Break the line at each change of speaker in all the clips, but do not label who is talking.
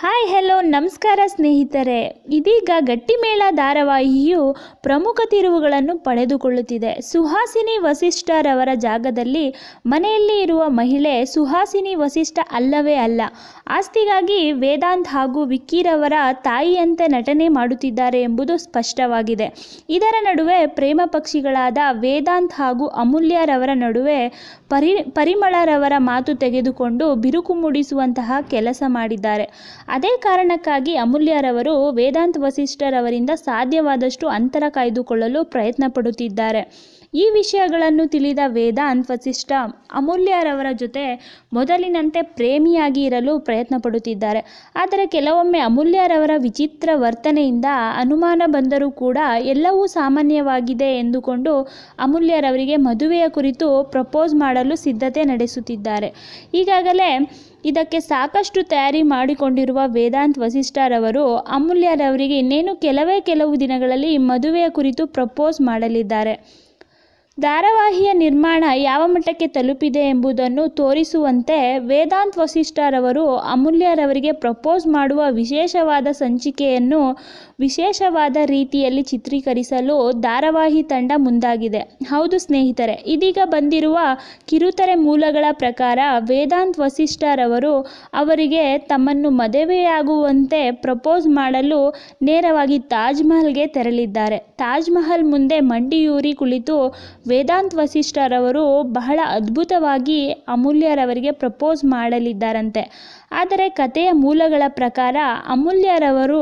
hi hello ನಮಸ್ಕಾರ ಸ್ನೇಹಿತರೆ ಇದೀಗ ಗಟ್ಟಿಮೇಳ ಧಾರಾವಾಹಿಯು ಪ್ರಮುಖ ತಿರುವುಗಳನ್ನು ಪಡೆದುಕೊಳ್ಳುತ್ತಿದೆ ಸುಹಾಸಿನಿ ವಸಿಷ್ಠರವರ ಜಾಗದಲ್ಲಿ ಮನೆಯಲ್ಲಿ ಇರುವ ಮಹಿಳೆ ಸುಹಾಸಿನಿ ವಸಿಷ್ಠ ಅಲ್ಲವೇ ಅಲ್ಲ ಆಸ್ತಿಗಾಗಿ ವೇದಾಂತ್ ಹಾಗೂ ವಿಕ್ಕಿರವರ ತಾಯಿಯಂತೆ ನಟನೆ ಮಾಡುತ್ತಿದ್ದಾರೆ ಎಂಬುದು ಸ್ಪಷ್ಟವಾಗಿದೆ ಇದರ ನಡುವೆ ಪ್ರೇಮ ಪಕ್ಷಿಗಳಾದ ವೇದಾಂತ್ ಹಾಗೂ ಅಮೂಲ್ಯರವರ ನಡುವೆ ಪರಿ ಪರಿಮಳರವರ ಮಾತು ತೆಗೆದುಕೊಂಡು ಬಿರುಕು ಮೂಡಿಸುವಂತಹ ಕೆಲಸ ಮಾಡಿದ್ದಾರೆ ಅದೇ ಕಾರಣಕ್ಕಾಗಿ ಅಮೂಲ್ಯರವರು ವೇದಾಂತ್ ವಸಿಷ್ಠರವರಿಂದ ಸಾಧ್ಯವಾದಷ್ಟು ಅಂತರ ಕಾಯ್ದುಕೊಳ್ಳಲು ಪ್ರಯತ್ನ ಪಡುತ್ತಿದ್ದಾರೆ ಈ ವಿಷಯಗಳನ್ನು ತಿಳಿದ ವೇದಾಂತ್ ವಸಿಷ್ಠ ಅಮೂಲ್ಯರವರ ಜೊತೆ ಮೊದಲಿನಂತೆ ಪ್ರೇಮಿಯಾಗಿ ಇರಲು ಪ್ರಯತ್ನ ಪಡುತ್ತಿದ್ದಾರೆ ಆದರೆ ಕೆಲವೊಮ್ಮೆ ಅಮೂಲ್ಯರವರ ವಿಚಿತ್ರ ವರ್ತನೆಯಿಂದ ಅನುಮಾನ ಬಂದರೂ ಕೂಡ ಎಲ್ಲವೂ ಸಾಮಾನ್ಯವಾಗಿದೆ ಎಂದುಕೊಂಡು ಅಮೂಲ್ಯರವರಿಗೆ ಮದುವೆಯ ಕುರಿತು ಪ್ರಪೋಸ್ ಮಾಡಲು ಸಿದ್ಧತೆ ನಡೆಸುತ್ತಿದ್ದಾರೆ ಈಗಾಗಲೇ ಇದಕ್ಕೆ ಸಾಕಷ್ಟು ತಯಾರಿ ಮಾಡಿಕೊಂಡಿರುವ ವೇದಾಂತ್ ವಸಿಷ್ಠರವರು ಅಮೂಲ್ಯರವರಿಗೆ ಇನ್ನೇನು ಕೆಲವೇ ಕೆಲವು ದಿನಗಳಲ್ಲಿ ಮದುವೆಯ ಕುರಿತು ಪ್ರಪೋಸ್ ಮಾಡಲಿದ್ದಾರೆ ಧಾರಾವಾಹಿಯ ನಿರ್ಮಾಣ ಯಾವ ಮಟ್ಟಕ್ಕೆ ತಲುಪಿದೆ ಎಂಬುದನ್ನು ತೋರಿಸುವಂತೆ ವೇದಾಂತ್ ವಸಿಷ್ಠರವರು ಅಮೂಲ್ಯರವರಿಗೆ ಪ್ರಪೋಸ್ ಮಾಡುವ ವಿಶೇಷವಾದ ಸಂಚಿಕೆಯನ್ನು ವಿಶೇಷವಾದ ರೀತಿಯಲ್ಲಿ ಚಿತ್ರೀಕರಿಸಲು ಧಾರಾವಾಹಿ ತಂಡ ಮುಂದಾಗಿದೆ ಹೌದು ಸ್ನೇಹಿತರೆ ಇದೀಗ ಬಂದಿರುವ ಕಿರುತೆರೆ ಮೂಲಗಳ ಪ್ರಕಾರ ವೇದಾಂತ್ ವಸಿಷ್ಠರವರು ಅವರಿಗೆ ತಮ್ಮನ್ನು ಮದುವೆಯಾಗುವಂತೆ ಪ್ರಪೋಸ್ ಮಾಡಲು ನೇರವಾಗಿ ತಾಜ್ಮಹಲ್ಗೆ ತೆರಳಿದ್ದಾರೆ ತಾಜ್ಮಹಲ್ ಮುಂದೆ ಮಂಡಿಯೂರಿ ಕುಳಿತು ವೇದಾಂತ್ ವಸಿಷ್ಠರವರು ಬಹಳ ಅದ್ಭುತವಾಗಿ ಅಮೂಲ್ಯರವರಿಗೆ ಪ್ರಪೋಸ್ ಮಾಡಲಿದ್ದಾರಂತೆ ಆದರೆ ಕಥೆಯ ಮೂಲಗಳ ಪ್ರಕಾರ ಅಮೂಲ್ಯರವರು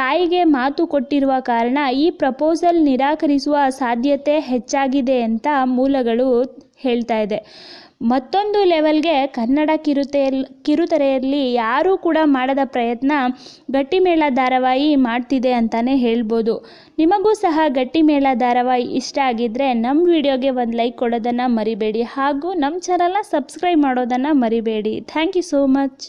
ತಾಯಿಗೆ ಮಾತು ಕೊಟ್ಟಿರುವ ಕಾರಣ ಈ ಪ್ರಪೋಸಲ್ ನಿರಾಕರಿಸುವ ಸಾಧ್ಯತೆ ಹೆಚ್ಚಾಗಿದೆ ಅಂತ ಮೂಲಗಳು ಹೇಳ್ತಾ ಇದೆ ಮತ್ತೊಂದು ಲೆವೆಲ್ಗೆ ಕನ್ನಡ ಕಿರುತೆಯಲ್ ಕಿರುತೆರೆಯಲ್ಲಿ ಯಾರೂ ಕೂಡ ಮಾಡದ ಪ್ರಯತ್ನ ಗಟ್ಟಿಮೇಳ ಧಾರಾವಾಹಿ ಮಾಡ್ತಿದೆ ಅಂತಲೇ ಹೇಳ್ಬೋದು ನಿಮಗೂ ಸಹ ಗಟ್ಟಿಮೇಳ ಧಾರಾವಾಹಿ ಇಷ್ಟ ಆಗಿದ್ದರೆ ನಮ್ಮ ವಿಡಿಯೋಗೆ ಒಂದು ಲೈಕ್ ಕೊಡೋದನ್ನು ಮರಿಬೇಡಿ ಹಾಗೂ ನಮ್ಮ ಚಾನಲ್ನ ಸಬ್ಸ್ಕ್ರೈಬ್ ಮಾಡೋದನ್ನು ಮರಿಬೇಡಿ ಥ್ಯಾಂಕ್ ಯು ಸೋ ಮಚ್